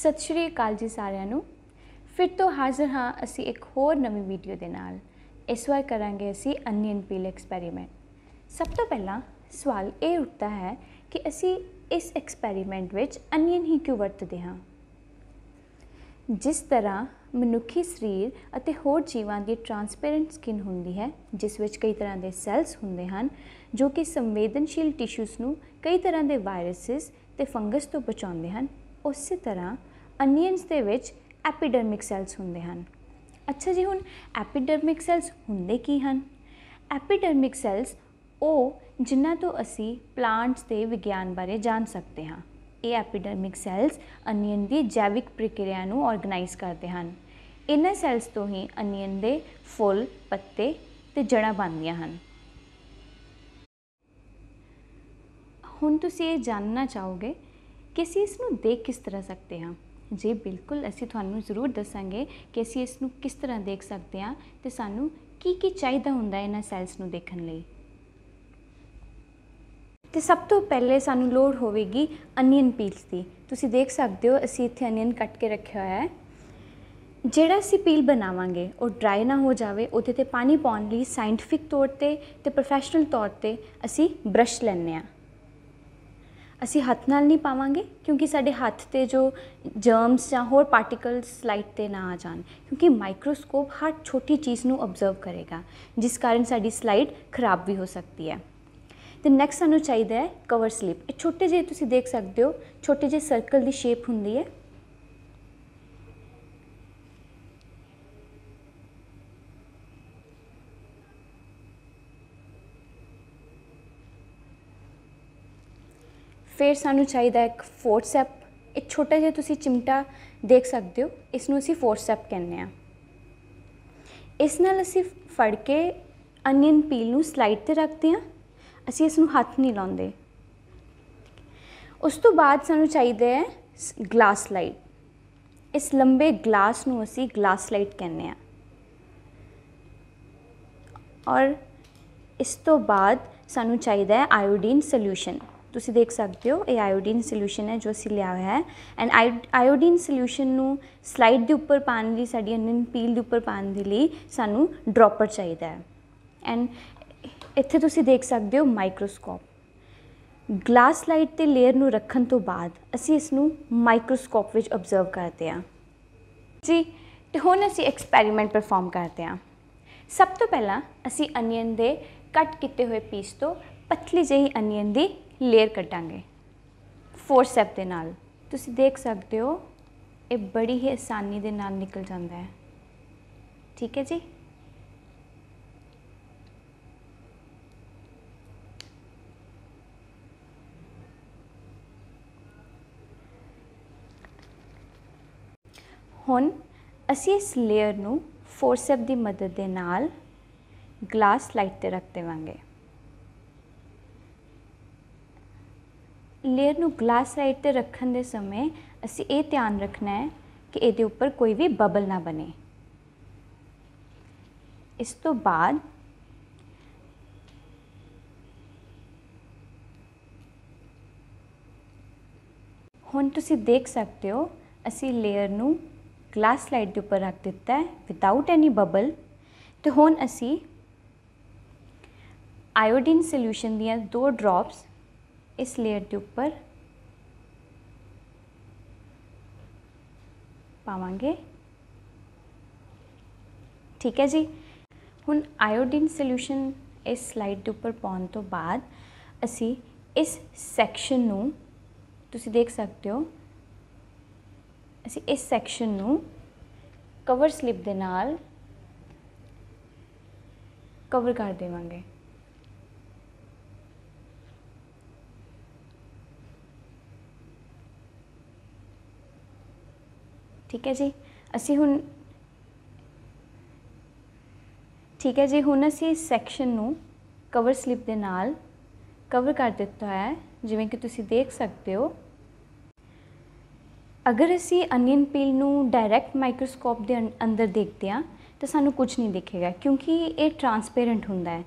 ਸਤਿ ਸ਼੍ਰੀ ਅਕਾਲ ਜੀ ਸਾਰਿਆਂ ਨੂੰ ਫਿਰ ਤੋਂ ਹਾਜ਼ਰ ਹਾਂ ਅਸੀਂ ਇੱਕ ਹੋਰ ਨਵੀਂ ਵੀਡੀਓ ਦੇ ਨਾਲ ਇਸ ਵਾਰ ਕਰਾਂਗੇ ਅਸੀਂ ਅਨੀਅਨ ਪੀਲ ਐਕਸਪੈਰੀਮੈਂਟ ਸਭ ਤੋਂ ਪਹਿਲਾਂ ਸਵਾਲ ਇਹ ਉੱਠਦਾ ਹੈ ਕਿ ਅਸੀਂ ਇਸ ਐਕਸਪੈਰੀਮੈਂਟ ਵਿੱਚ ਅਨੀਅਨ ਹੀ ਕਿਉਂ ਵਰਤਦੇ ਹਾਂ ਜਿਸ ਤਰ੍ਹਾਂ ਮਨੁੱਖੀ ਸਰੀਰ ਅਤੇ ਹੋਰ ਜੀਵਾਂ ਦੀ ਟ੍ਰਾਂਸਪੇਰੈਂਟ ਸਕਿਨ ਹੁੰਦੀ ਹੈ ਜਿਸ ਵਿੱਚ ਕਈ ਤਰ੍ਹਾਂ ਦੇ ਸੈਲਸ ਹੁੰਦੇ ਹਨ ਜੋ ਕਿ ਸੰਵੇਦਨਸ਼ੀਲ ਟਿਸ਼ੂਸ ਨੂੰ ਕਈ ਤਰ੍ਹਾਂ ਦੇ ਵਾਇਰਸਸ ਤੇ ਫੰਗਸ ਤੋਂ ਬਚਾਉਂਦੇ ਹਨ ਉਸੇ ਤਰ੍ਹਾਂ ਅਨੀਅਨਸ ਦੇ ਵਿੱਚ ਐਪੀਡਰਮਿਕ ਸੈਲਸ ਹੁੰਦੇ ਹਨ ਅੱਛਾ ਜੀ ਹੁਣ ਐਪੀਡਰਮਿਕ ਸੈਲਸ ਹੁੰਦੇ ਕੀ ਹਨ ਐਪੀਡਰਮਿਕ ਸੈਲਸ ਉਹ ਜਿਨ੍ਹਾਂ ਤੋਂ ਅਸੀਂ ਪਲਾਂਟਸ ਦੇ ਵਿਗਿਆਨ ਬਾਰੇ ਜਾਣ ਸਕਦੇ ਹਾਂ ਇਹ ਐਪੀਡਰਮਿਕ ਸੈਲਸ ਅਨੀਅਨ ਦੀ ਜੈਵਿਕ ਪ੍ਰਕਿਰਿਆ ਨੂੰ ਆਰਗੇਨਾਈਜ਼ ਕਰਦੇ ਹਨ ਇਹਨਾਂ ਸੈਲਸ ਤੋਂ ਹੀ ਅਨੀਅਨ ਦੇ ਫੁੱਲ ਪੱਤੇ ਤੇ ਜੜਾਂ ਬਣਦੀਆਂ ਹਨ ਹੁਣ ਤੁਸੀਂ ਇਹ ਜਾਨਣਾ ਚਾਹੋਗੇ ਕਿ ਅਸੀਂ ਇਸ ਨੂੰ ਦੇਖ ਕਿਸ ਤਰ੍ਹਾਂ ਸਕਦੇ ਹਾਂ ਜੀ ਬਿਲਕੁਲ ਅਸੀਂ ਤੁਹਾਨੂੰ ਜ਼ਰੂਰ ਦੱਸਾਂਗੇ ਕਿ ਅਸੀਂ ਇਸ ਨੂੰ ਕਿਸ ਤਰ੍ਹਾਂ ਦੇਖ ਸਕਦੇ ਹਾਂ ਤੇ ਸਾਨੂੰ ਕੀ ਕੀ ਚਾਹੀਦਾ ਹੁੰਦਾ ਇਹਨਾਂ ਸੈਲਸ ਨੂੰ ਦੇਖਣ ਲਈ ਤੇ ਸਭ ਤੋਂ ਪਹਿਲੇ ਸਾਨੂੰ ਲੋੜ ਹੋਵੇਗੀ ਅਨੀਅਨ ਪੀਲਸ ਦੀ ਤੁਸੀਂ ਦੇਖ ਸਕਦੇ ਹੋ ਅਸੀਂ ਇੱਥੇ ਅਨੀਅਨ ਕੱਟ ਕੇ ਰੱਖਿਆ ਹੋਇਆ ਹੈ ਜਿਹੜਾ ਅਸੀਂ ਪੀਲ ਬਣਾਵਾਂਗੇ ਉਹ ਡਰਾਈ ਨਾ ਹੋ ਜਾਵੇ ਉਹਦੇ ਤੇ ਪਾਣੀ ਪਾਉਣ ਲਈ ਸਾਇੰਟਿਫਿਕ ਤੌਰ ਤੇ ਤੇ ਪ੍ਰੋਫੈਸ਼ਨਲ ਤੌਰ ਤੇ ਅਸੀਂ ਬ੍ਰਸ਼ ਲੈਣੇ ਆ ਅਸੀਂ ਹੱਥ ਨਾਲ ਨਹੀਂ ਪਾਵਾਂਗੇ ਕਿਉਂਕਿ ਸਾਡੇ ਹੱਥ ਤੇ ਜੋ ਜਰਮਸ ਜਾਂ ਹੋਰ ਪਾਰਟੀਕਲਸ ਲਾਈਟ ਤੇ ਨਾ ਆ ਜਾਣ ਕਿਉਂਕਿ ਮਾਈਕਰੋਸਕੋਪ ਹਰ ਛੋਟੀ ਚੀਜ਼ ਨੂੰ ਅਬਜ਼ਰਵ ਕਰੇਗਾ ਜਿਸ ਕਾਰਨ ਸਾਡੀ ਸਲਾਈਡ ਖਰਾਬ ਵੀ ਹੋ ਸਕਦੀ ਹੈ ਤੇ ਨੈਕਸਟ ਸਾਨੂੰ ਚਾਹੀਦਾ ਹੈ ਕਵਰ ਸਲਿਪ ਇਹ ਛੋਟੇ ਜਿਹੇ ਤੁਸੀਂ ਦੇਖ ਸਕਦੇ ਹੋ ਛੋਟੇ ਜਿਹੇ ਸਰਕਲ ਦੀ ਸ਼ੇਪ ਹੁੰਦੀ ਹੈ ਫਿਰ ਸਾਨੂੰ ਚਾਹੀਦਾ ਇੱਕ ਫੋਰਸੈਪ ਇੱਕ ਛੋਟਾ ਜਿਹਾ ਤੁਸੀਂ ਚਿਮਟਾ ਦੇਖ ਸਕਦੇ ਹੋ ਇਸ ਨੂੰ ਅਸੀਂ ਫੋਰਸੈਪ ਕਹਿੰਦੇ ਆ ਇਸ ਨਾਲ ਅਸੀਂ ਫੜ ਕੇ ਅਨੀਅਨ ਪੀਲ ਨੂੰ ਸਲਾਈਡ ਤੇ ਰੱਖਦੇ ਆ ਅਸੀਂ ਇਸ ਨੂੰ ਹੱਥ ਨਹੀਂ ਲਾਉਂਦੇ ਉਸ ਤੋਂ ਬਾਅਦ ਸਾਨੂੰ ਚਾਹੀਦਾ ਹੈ ਗਲਾਸ ਲਾਈਟ ਇਸ ਲੰਬੇ ਗਲਾਸ ਨੂੰ ਅਸੀਂ ਗਲਾਸ ਲਾਈਟ ਕਹਿੰਦੇ ਆ ਔਰ ਇਸ ਤੋਂ ਬਾਅਦ ਸਾਨੂੰ ਚਾਹੀਦਾ ਹੈ ਆਇਓਡੀਨ ਸੋਲੂਸ਼ਨ ਤੁਸੀਂ ਦੇਖ ਸਕਦੇ ਹੋ ਇਹ ਆਇਓਡੀਨ ਸੋਲੂਸ਼ਨ ਹੈ ਜੋ ਅਸੀਂ ਲਿਆ ਹੋਇਆ ਹੈ ਐਂਡ ਆਇਓਡੀਨ ਸੋਲੂਸ਼ਨ ਨੂੰ ਸਲਾਈਡ ਦੇ ਉੱਪਰ ਪਾਣ ਲਈ ਸਾਡੀ ਅਨਨ ਪੀਲ ਦੇ ਉੱਪਰ ਪਾਣ ਦੇ ਲਈ ਸਾਨੂੰ ਡ੍ਰੌਪਰ ਚਾਹੀਦਾ ਹੈ ਐਂਡ ਇੱਥੇ ਤੁਸੀਂ ਦੇਖ ਸਕਦੇ ਹੋ ਮਾਈਕਰੋਸਕੋਪ ਗਲਾਸ ਸਲਾਈਡ ਤੇ ਲੇਅਰ ਨੂੰ ਰੱਖਣ ਤੋਂ ਬਾਅਦ ਅਸੀਂ ਇਸ ਨੂੰ ਮਾਈਕਰੋਸਕੋਪ ਵਿੱਚ ਅਬਜ਼ਰਵ ਕਰਦੇ ਹਾਂ ਜੀ ਤੇ ਹੁਣ ਅਸੀਂ ਐਕਸਪੈਰੀਮੈਂਟ ਪਰਫਾਰਮ ਕਰਦੇ ਹਾਂ ਸਭ ਤੋਂ ਪਹਿਲਾਂ ਅਸੀਂ ਅਨੀਅਨ ਦੇ ਕੱਟ ਕੀਤੇ ਹੋਏ ਪੀਸ ਤੋਂ ਪਤਲੀ ਜਿਹੀ ਅਨੀਅਨ ਦੀ ਲੇਅਰ ਕੱਟਾਂਗੇ ਫੋਰਸੈਪ ਦੇ ਨਾਲ ਤੁਸੀਂ ਦੇਖ ਸਕਦੇ ਹੋ ਇਹ ਬੜੀ ਹੀ ਆਸਾਨੀ ਦੇ ਨਾਲ ਨਿਕਲ ਜਾਂਦਾ ਹੈ ਠੀਕ ਹੈ ਜੀ ਹੁਣ ਅਸੀਂ ਇਸ ਲੇਅਰ ਨੂੰ ਫੋਰਸੈਪ ਦੀ ਮਦਦ ਦੇ ਨਾਲ ਗਲਾਸ ਲਾਈਟ ਤੇ ਰੱਖ ਦੇਵਾਂਗੇ ਲੇਅਰ ਨੂੰ ਗਲਾਸ ਸਾਈਡ ਤੇ ਰੱਖਣ ਦੇ ਸਮੇਂ ਅਸੀਂ ਇਹ ਧਿਆਨ ਰੱਖਣਾ ਹੈ ਕਿ ਇਹਦੇ ਉੱਪਰ ਕੋਈ ਵੀ ਬਬਲ ਨਾ ਬਣੇ ਇਸ ਤੋਂ ਬਾਅਦ ਹੁਣ ਤੁਸੀਂ ਦੇਖ ਸਕਦੇ ਹੋ ਅਸੀਂ ਲੇਅਰ ਨੂੰ ਗਲਾਸ ਸਲਾਈਡ ਦੇ ਉੱਪਰ ਰੱਖ ਦਿੱਤਾ ਹੈ ਵਿਦਆਊਟ ਐਨੀ ਬਬਲ ਤੇ ਹੁਣ ਅਸੀਂ ਆਇਓਡੀਨ ਸੋਲੂਸ਼ਨ ਦੀਆਂ ਦੋ ਡ੍ਰੌਪਸ ਇਸ ਲੇਅਰ ਦੇ ਉੱਪਰ ਪਾਵਾਂਗੇ ਠੀਕ ਹੈ ਜੀ ਹੁਣ ਆਇਓਡੀਨ ਸੋਲੂਸ਼ਨ ਇਸ ਸਲਾਈਡ ਦੇ ਉੱਪਰ ਪਾਉਣ ਤੋਂ ਬਾਅਦ ਅਸੀਂ ਇਸ ਸੈਕਸ਼ਨ ਨੂੰ ਤੁਸੀਂ ਦੇਖ ਸਕਦੇ ਹੋ ਅਸੀਂ ਇਸ ਸੈਕਸ਼ਨ ਨੂੰ ਕਵਰ ਸਲਿਪ ਦੇ ਨਾਲ ਕਵਰ ਕਰ ਦੇਵਾਂਗੇ ਠੀਕ ਹੈ ਜੀ ਅਸੀਂ ਹੁਣ ਠੀਕ ਹੈ ਜੀ ਹੁਣ ਅਸੀਂ ਇਸ ਸੈਕਸ਼ਨ ਨੂੰ ਕਵਰ ਸਲਿਪ ਦੇ ਨਾਲ ਕਵਰ ਕਰ ਦਿੱਤਾ ਹੈ ਜਿਵੇਂ ਕਿ ਤੁਸੀਂ ਦੇਖ ਸਕਦੇ ਹੋ ਅਗਰ ਅਸੀਂ ਅਨੀਅਨ ਪੀਲ ਨੂੰ ਡਾਇਰੈਕਟ ਮਾਈਕਰੋਸਕੋਪ ਦੇ ਅੰਦਰ ਦੇਖਦੇ ਹਾਂ ਤਾਂ ਸਾਨੂੰ ਕੁਝ ਨਹੀਂ ਦਿਖੇਗਾ ਕਿਉਂਕਿ ਇਹ ਟਰਾਂਸਪੇਰੈਂਟ ਹੁੰਦਾ ਹੈ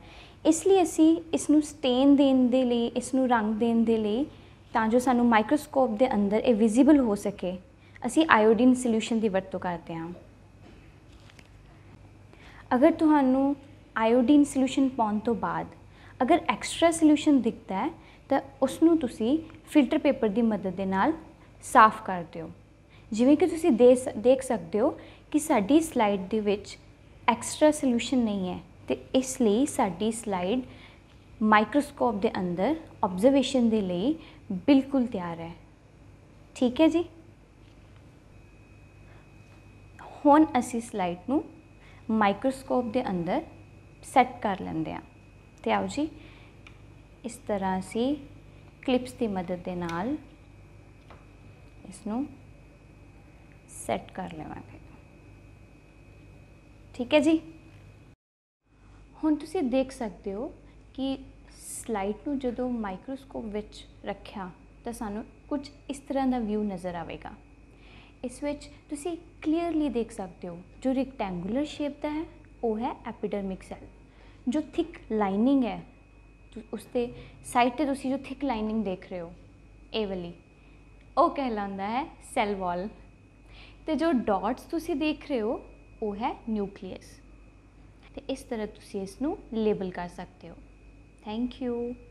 ਇਸ ਲਈ ਅਸੀਂ ਇਸ ਨੂੰ ਸਟੇਨ ਦੇਣ ਦੇ ਲਈ ਇਸ ਨੂੰ ਰੰਗ ਦੇਣ ਦੇ ਲਈ ਤਾਂ ਜੋ ਸਾਨੂੰ ਮਾਈਕਰੋਸਕੋਪ ਦੇ ਅੰਦਰ ਇਹ ਵਿਜ਼ੀਬਲ ਹੋ ਸਕੇ ਅਸੀਂ ਆਇਓਡੀਨ ਸੋਲੂਸ਼ਨ ਦੀ ਵਰਤੋਂ ਕਰਦੇ ਹਾਂ ਅਗਰ ਤੁਹਾਨੂੰ ਆਇਓਡੀਨ ਸੋਲੂਸ਼ਨ ਪਾਉਣ ਤੋਂ ਬਾਅਦ ਅਗਰ ਐਕਸਟਰਾ ਸੋਲੂਸ਼ਨ ਦਿਖਦਾ ਹੈ ਤਾਂ ਉਸ ਨੂੰ ਤੁਸੀਂ ਫਿਲਟਰ ਪੇਪਰ ਦੀ ਮਦਦ ਦੇ ਨਾਲ ਸਾਫ਼ ਕਰ ਦਿਓ ਜਿਵੇਂ ਕਿ ਤੁਸੀਂ ਦੇਖ ਸਕਦੇ ਹੋ ਕਿ ਸਾਡੀ ਸਲਾਈਡ ਦੇ ਵਿੱਚ ਐਕਸਟਰਾ ਸੋਲੂਸ਼ਨ ਨਹੀਂ ਹੈ ਤੇ ਇਸ ਲਈ ਸਾਡੀ ਸਲਾਈਡ ਮਾਈਕਰੋਸਕੋਪ ਦੇ ਅੰਦਰ ਆਬਜ਼ਰਵੇਸ਼ਨ ਦੇ ਲਈ ਬਿਲਕੁਲ ਤਿਆਰ ਹੈ ਠੀਕ ਹੈ ਜੀ ਹੁਣ ਅਸੀਂ ਸਲਾਈਡ ਨੂੰ ਮਾਈਕਰੋਸਕੋਪ ਦੇ ਅੰਦਰ ਸੈੱਟ ਕਰ ਲੈਂਦੇ ਆ ਤੇ ਆਓ ਜੀ ਇਸ ਤਰ੍ਹਾਂ ਸੀ ਕਲਿਪਸ ਦੀ ਮਦਦ ਦੇ ਨਾਲ ਇਸ ਨੂੰ ਸੈੱਟ ਕਰ ਲਵਾਂਗੇ ਠੀਕ ਹੈ ਜੀ ਹੁਣ ਤੁਸੀਂ ਦੇਖ ਸਕਦੇ ਹੋ ਕਿ ਸਲਾਈਡ ਨੂੰ ਜਦੋਂ ਮਾਈਕਰੋਸਕੋਪ ਵਿੱਚ ਰੱਖਿਆ ਤਾਂ ਸਾਨੂੰ ਕੁਝ ਇਸ ਤਰ੍ਹਾਂ ਦਾ ਵਿਊ ਨਜ਼ਰ ਆਵੇਗਾ ਇਸ ਵਿੱਚ ਤੁਸੀਂ ਕਲੀਅਰਲੀ ਦੇਖ ਸਕਦੇ ਹੋ ਜੋ ਰੈਕਟੈਂਗੂਲਰ ਸ਼ੇਪ ਦਾ ਹੈ ਉਹ ਹੈ ਐਪੀਡਰਮਿਕ ਸੈਲ ਜੋ ਥਿਕ ਲਾਈਨਿੰਗ ਹੈ ਉਸ ਤੇ ਸਾਈਡ ਤੇ ਤੁਸੀਂ ਜੋ ਥਿਕ ਲਾਈਨਿੰਗ ਦੇਖ ਰਹੇ ਹੋ ਇਹ ਵਾਲੀ ਉਹ ਕਹਿੰਦਾ ਹੈ ਸੈਲ ਵਾਲ ਤੇ ਜੋ ਡਾਟਸ ਤੁਸੀਂ ਦੇਖ ਰਹੇ ਹੋ ਉਹ ਹੈ ਨਿਊਕਲੀਅਸ ਤੇ ਇਸ ਤਰ੍ਹਾਂ ਤੁਸੀਂ ਇਸ ਨੂੰ ਲੇਬਲ ਕਰ ਸਕਦੇ ਹੋ ਥੈਂਕ ਯੂ